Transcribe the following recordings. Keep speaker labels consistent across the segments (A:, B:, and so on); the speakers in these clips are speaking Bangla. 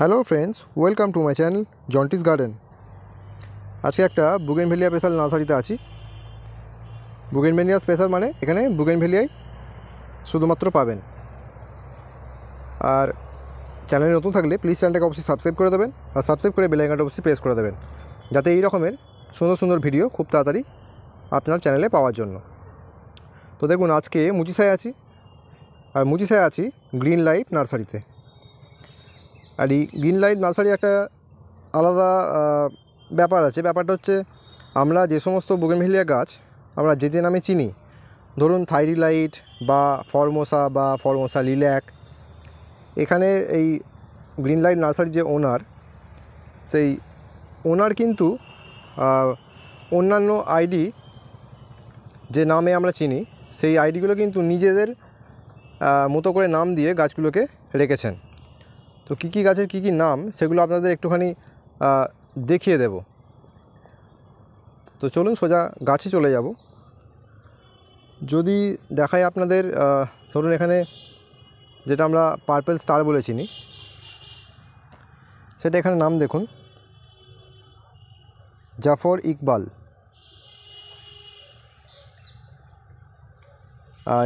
A: Hello friends welcome to my channel জন্টিস গার্ডেন আজকে একটা বুগেনভেলিয়া স্পেশাল নার্সারিতে আছি বুগেনভেলিয়া স্পেশাল মানে এখানে বুগেনভেলিয়াই শুধুমাত্র পাবেন আর চ্যানেলে নতুন থাকলে প্লিজ চ্যানেলটাকে অবশ্যই সাবস্ক্রাইব করে দেবেন আর সাবস্ক্রাইব করে বেলাইকানটা অবশ্যই প্রেস করে দেবেন যাতে এই রকমের সুন্দর সুন্দর ভিডিও খুব তাড়াতাড়ি আপনার চ্যানেলে পাওয়ার জন্য তো দেখুন আজকে মুচিসায় আছি আর মুচিসায় আছি গ্রিন লাইফ নার্সারিতে আর এই গ্রিন লাইট নার্সারি একটা আলাদা ব্যাপার আছে ব্যাপারটা হচ্ছে আমরা যে সমস্ত বোগেমহিলিয়া গাছ আমরা যে যে নামে চিনি ধরুন থাইরি লাইট বা ফরমোসা বা ফরমোসা লিল্যাক এখানে এই গ্রিন লাইট নার্সারির যে ওনার সেই ওনার কিন্তু অন্যান্য আইডি যে নামে আমরা চিনি সেই আইডিগুলো কিন্তু নিজেদের মতো করে নাম দিয়ে গাছগুলোকে রেখেছেন তো কী কী গাছের কী কী নাম সেগুলো আপনাদের একটুখানি দেখিয়ে দেব তো চলুন সোজা গাছে চলে যাব যদি দেখায় আপনাদের ধরুন এখানে যেটা আমরা পার্পেল স্টার বলে চিনি সেটা এখানে নাম দেখুন জাফর ইকবাল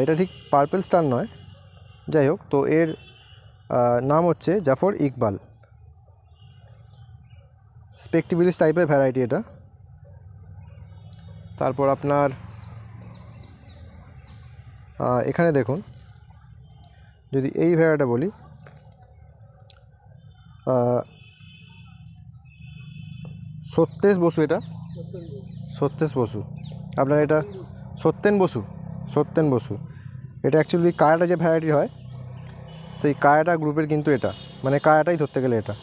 A: এটা ঠিক পার্পেল স্টার নয় যাই হোক তো এর নাম হচ্ছে জাফর ইকবাল স্পেকটিবিলিস টাইপের ভ্যারাইটি এটা তারপর আপনার এখানে দেখুন যদি এই ভেড়াটা বলি সত্যেশ বসু এটা সত্যেশ বসু আপনার এটা সত্যেন বসু সত্যেন বসু এটা অ্যাকচুয়ালি কারাটা যে ভ্যারাইটি হয় সেই কায়াটা গ্রুপের কিন্তু এটা মানে কায়াটাই ধরতে গেলে এটা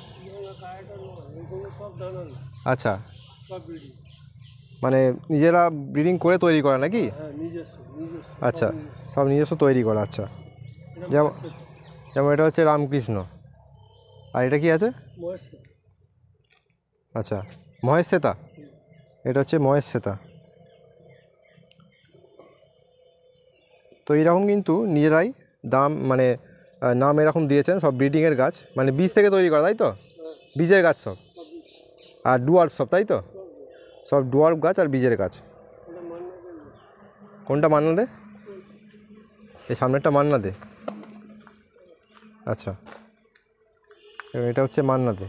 A: আচ্ছা মানে নিজেরা ব্রিডিং করে তৈরি করা নাকি আচ্ছা সব নিজস্ব তৈরি করা আচ্ছা যেমন যেমন এটা হচ্ছে রামকৃষ্ণ আর এটা কি আছে আচ্ছা মহেশ শ্বেতা এটা হচ্ছে মহেশ শ্বেতা তো এরকম কিন্তু নিজেরাই দাম মানে নাম এরকম দিয়েছেন সব ব্রিডিংয়ের গাছ মানে বীজ থেকে তৈরি করা তাই তো বীজের গাছ সব আর ডুয়ার্ফ সব তাই তো সব ডুয়ার্ফ গাছ আর বীজের গাছ কোনটা মান্না দে এই সামনেরটা মান্না দে আচ্ছা এটা হচ্ছে মান্না দে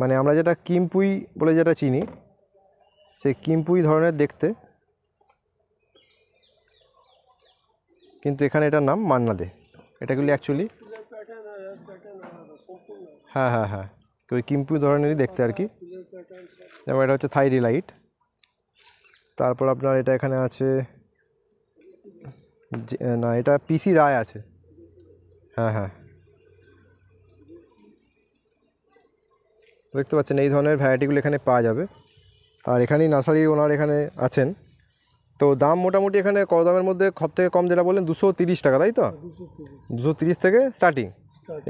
A: মানে আমরা যেটা কিমপুই বলে যেটা চিনি সেই কিমপুই ধরনের দেখতে কিন্তু এখানে এটার নাম মান্না দে এটাগুলি অ্যাকচুয়ালি হ্যাঁ হ্যাঁ হ্যাঁ ওই কিম্পু ধরনেরই দেখতে আর কি যেমন এটা হচ্ছে থাইরি লাইট তারপর আপনার এটা এখানে আছে না এটা পিসি রায় আছে হ্যাঁ হ্যাঁ দেখতে পাচ্ছেন এই ধরনের ভ্যারাইটিগুলো এখানে পাওয়া যাবে আর এখানেই নার্সারি ওনার এখানে আছেন তো দাম মোটামুটি এখানে ক দামের মধ্যে সব থেকে কম যেটা বললেন দুশো তিরিশ টাকা তাই তো দুশো তিরিশ থেকে স্টার্টিং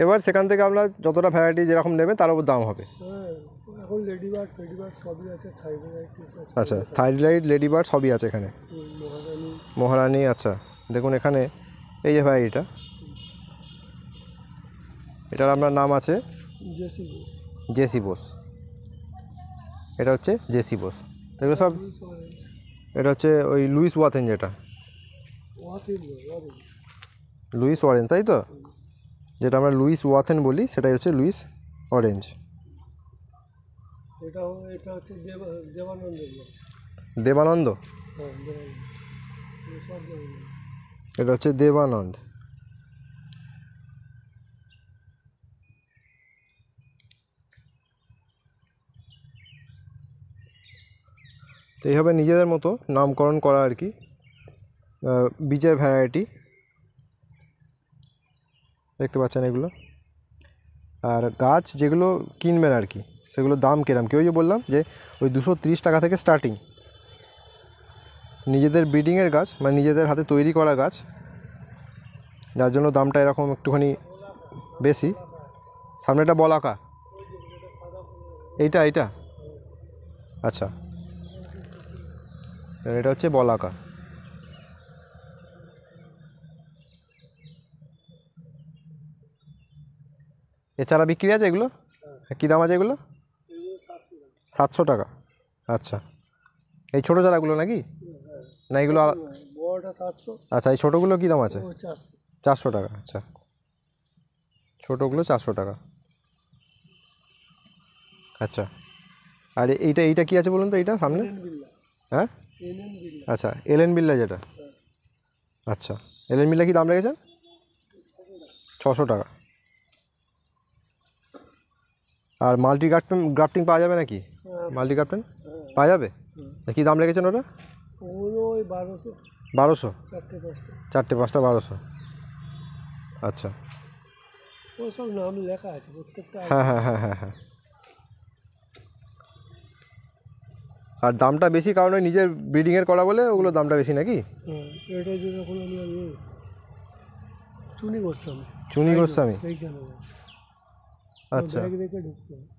A: এবার সেখান থেকে আপনার যতটা ভ্যারাইটি যেরকম নেবেন তার উপর দাম হবে
B: হ্যাঁ, আচ্ছা
A: থাইরয়েড লেডিবার্ড সবই আছে এখানে মহারানী আচ্ছা দেখুন এখানে এই যে ভ্যারাইটিটা এটার আপনার নাম আছে জেসি বোস জেসি বোস এটা হচ্ছে জেসি বোস এগুলো সব এটা হচ্ছে ওই লুইস ওয়াথেন যেটা লুইস অরেঞ্জ তাই তো যেটা আমরা লুইস ওয়াথেন বলি সেটাই হচ্ছে লুইস অরেঞ্জ দেবানন্দ হ্যাঁ, এটা হচ্ছে দেবানন্দ তো এইভাবে নিজেদের মতো নামকরণ করা আর কি বীজের ভ্যারাইটি দেখতে পাচ্ছেন এগুলো আর গাছ যেগুলো কিনবেন আর কি সেগুলো দাম কিরম কেউ যে বললাম যে ওই দুশো টাকা থেকে স্টার্টিং নিজেদের ব্রিডিংয়ের গাছ মানে নিজেদের হাতে তৈরি করা গাছ যার জন্য দামটা এরকম একটুখানি বেশি সামনেটা বলাকা এইটা এইটা আচ্ছা এটা হচ্ছে বলাকা এছাড়া বিক্রি আছে এগুলো হ্যাঁ। কী দাম আছে এগুলো সাতশো টাকা আচ্ছা এই ছোটো চারাগুলো নাকি হ্যাঁ। না এগুলো আচ্ছা এই ছোটোগুলো কী দাম আছে চারশো টাকা আচ্ছা ছোটোগুলো চারশো টাকা আচ্ছা আর এইটা এইটা কি আছে বলুন তো এইটা সামনে হ্যাঁ আচ্ছা এলএন বিল্লা যেটা আচ্ছা এলএন বিল্লা কি দাম রেখেছেন ছশো টাকা আর মাল্টি গ্রাফটিং গ্রাফটিং পাওয়া যাবে নাকি মাল্টি গ্রাফটিং পাওয়া যাবে কী দাম রেখেছেন ওটা বারোশো চারটে পাঁচটা বারোশো আচ্ছা হ্যাঁ হ্যাঁ হ্যাঁ হ্যাঁ হ্যাঁ আর দামটা বেশি কারণ ওই নিজের ব্রিডিংয়ের করা বলে ওগুলো দামটা বেশি নাকি
B: হ্যাঁ, চুনি গোস্বামী আচ্ছা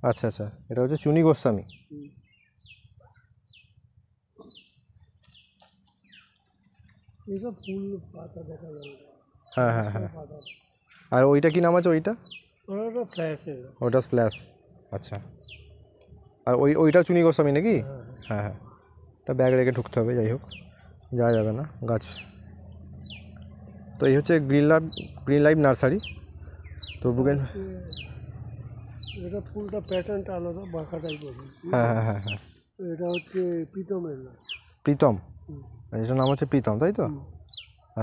A: আচ্ছা আচ্ছা এটা হচ্ছে চুনি গোস্বামী হ্যাঁ হ্যাঁ হ্যাঁ আর ওইটা কি নাম আছে ওইটা ওটা স্প্ল্যাশ আচ্ছা আর ওই ওইটা চুনি গোস্বামী নাকি হ্যাঁ হ্যাঁ এটা ব্যাগ হ্যাঁ। রেখে ঢুকতে হবে যাই হোক যাওয়া যাবে না গাছ তো এই হচ্ছে green life green life nursery তো বুকেন হ্যাঁ,
B: এটা ফুলটা প্যাটার্নটা আলাদা বাঁকা টাইপের হ্যাঁ হ্যাঁ হ্যাঁ হ্যাঁ এটা হচ্ছে প্রীতমের
A: প্রীতম এটার নাম হচ্ছে প্রীতম তাই তো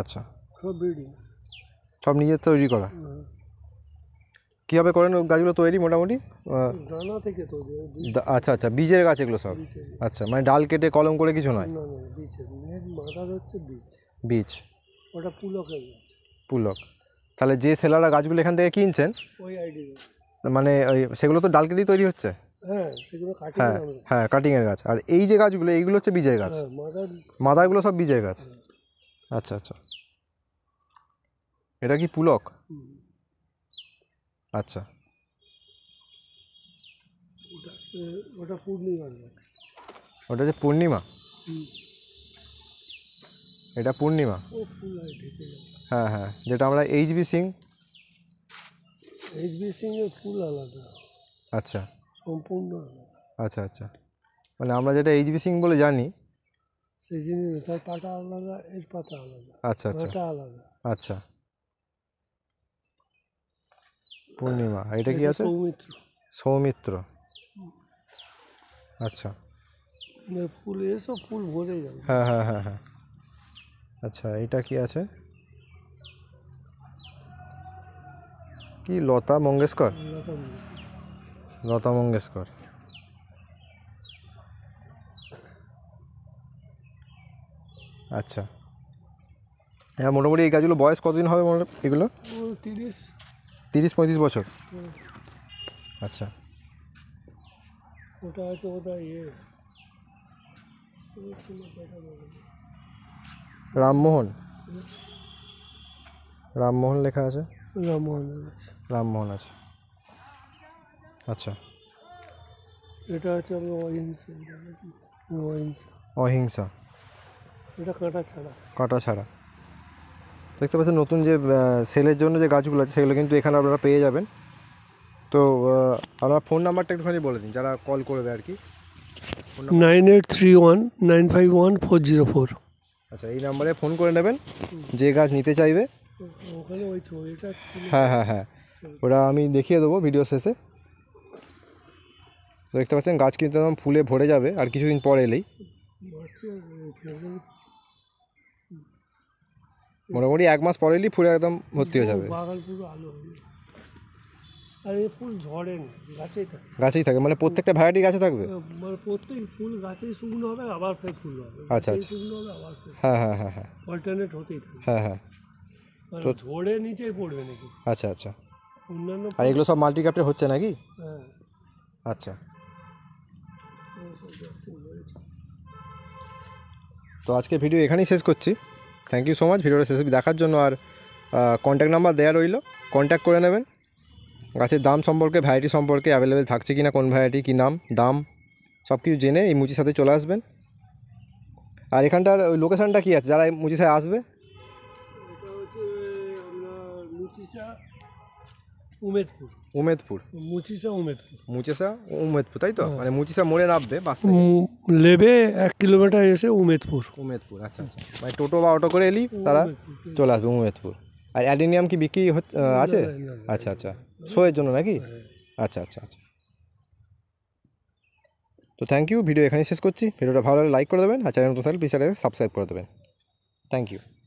A: আচ্ছা সব ব্রিডিং সব নিজের তৈরি করা কীভাবে করেন গাছগুলো তৈরি মোটামুটি আচ্ছা আচ্ছা বীজের গাছ এগুলো সব আচ্ছা মানে ডাল কেটে কলম করে কিছু নয় হচ্ছে বীজ বীজ ওটা পুলক তাহলে যে সেলাররা গাছগুলো এখান থেকে কিনছেন ওই মানে ওই সেগুলো তো ডাল কেটেই তৈরি হচ্ছে
B: হ্যাঁ হ্যাঁ
A: হ্যাঁ কাটিংয়ের গাছ আর এই যে গাছগুলো এইগুলো হচ্ছে বীজের গাছ হ্যাঁ, মাদারগুলো সব বীজের গাছ আচ্ছা আচ্ছা এটা কি পুলক আচ্ছা
B: ওটা পূর্ণিমা
A: ওটা যে পূর্ণিমা এটা পূর্ণিমা হ্যাঁ হ্যাঁ যেটা আমরা H B Singh
B: H B Singh এর ফুল আলাদা আচ্ছা সম্পূর্ণ আলাদা
A: আচ্ছা আচ্ছা মানে আমরা যেটা এইচ বি সিং বলে জানি
B: সেই জিনিস তার পাতা আলাদা এর পাতা আলাদা
A: আচ্ছা আচ্ছা আলাদা আচ্ছা পূর্ণিমা হ্যাঁ, এটা কি আছে সৌমিত্র সৌমিত্র আচ্ছা
B: মানে ফুল এসব ফুল ভরে যাবে
A: হ্যাঁ হ্যাঁ হ্যাঁ হ্যাঁ আচ্ছা এটা কি আছে কি লতা মঙ্গেশকর লতা মঙ্গেশকর আচ্ছা হ্যাঁ মোটামুটি এই গাছগুলো বয়স কতদিন হবে এগুলো তিরিশ 30.35 বছর আচ্ছা
B: ওটা জোড়া দিয়ে এই তুমিও बैठा নাও
A: রামমোহন রামমোহন লেখা আছে রামমোহন আছে রামমোহন আছে আচ্ছা
B: এটা আছে ওহিংসা ওহিংসা ওহিংসা এটা কাটা ছড়া
A: কাটা ছড়া দেখতে পাচ্ছেন নতুন যে সেলের জন্য যে গাছগুলো আছে সেগুলো কিন্তু এখানে আপনারা পেয়ে যাবেন তো আপনার ফোন নাম্বারটা একটুখানি বলে দিন যারা কল করবে আর কি
B: nine eight three one nine five one four zero four
A: আচ্ছা এই নাম্বারে ফোন করে নেবেন যে গাছ নিতে চাইবে হ্যাঁ হ্যাঁ হ্যাঁ ওটা আমি দেখিয়ে দেবো ভিডিও শেষে দেখতে পাচ্ছেন গাছ কিন্তু একদম ফুলে ভরে যাবে আর কিছুদিন পরে এলেই মোটামুটি এক মাস পরে ফুল একদম ভর্তি হয়ে যাবে ফুল গাছেই থাকে মানে প্রত্যেকটা ভ্যারাইটি গাছে থাকবে
B: মানে আচ্ছা আচ্ছা আবার হ্যাঁ হ্যাঁ হ্যাঁ হ্যাঁ অল্টারনেট হ্যাঁ হ্যাঁ পড়বে নাকি
A: আচ্ছা আচ্ছা অন্যান্য আর এগুলো সব মাল্টি হচ্ছে নাকি হ্যাঁ। আচ্ছা তো আজকে ভিডিও এখানেই শেষ করছি থ্যাংক ইউ সো মাচ ভিডিওটা শেষ দেখার জন্য আর কন্ট্যাক্ট নাম্বার দেওয়া রইল কন্ট্যাক্ট করে নেবেন গাছের দাম সম্পর্কে ভ্যারাইটি সম্পর্কে অ্যাভেলেবেল থাকছে কি না কোন ভ্যারাইটি কী নাম দাম সব কিছু জেনে এই মুচির সাথে চলে আসবেন আর এখানটার ওই লোকেশানটা কী আছে যারা এই মুচির সাথে আসবে মুচিসা উমেদপুর উমেদপুর মুচিসা উমেদপুর মুচিসা উমেদপুর তাই তো হ্যাঁ। মানে মুচিসা মোড়ে নামবে বাস
B: লেবে এক কিলোমিটার এসে উমেদপুর
A: উমেদপুর আচ্ছা আচ্ছা মানে টোটো বা অটো করে এলি তারা চলে আসবে উমেদপুর আর অ্যাডিনিয়াম কি বিক্রি আছে আচ্ছা আচ্ছা শোয়ের জন্য নাকি হ্যাঁ। আচ্ছা আচ্ছা আচ্ছা তো থ্যাংক ইউ ভিডিও এখানেই শেষ করছি ভিডিওটা ভালো লাগলে লাইক করে দেবেন আর চ্যানেল নতুন থাকলে প্লিজ সাবস্ক্রাইব করে দেবেন থ্যাংক ইউ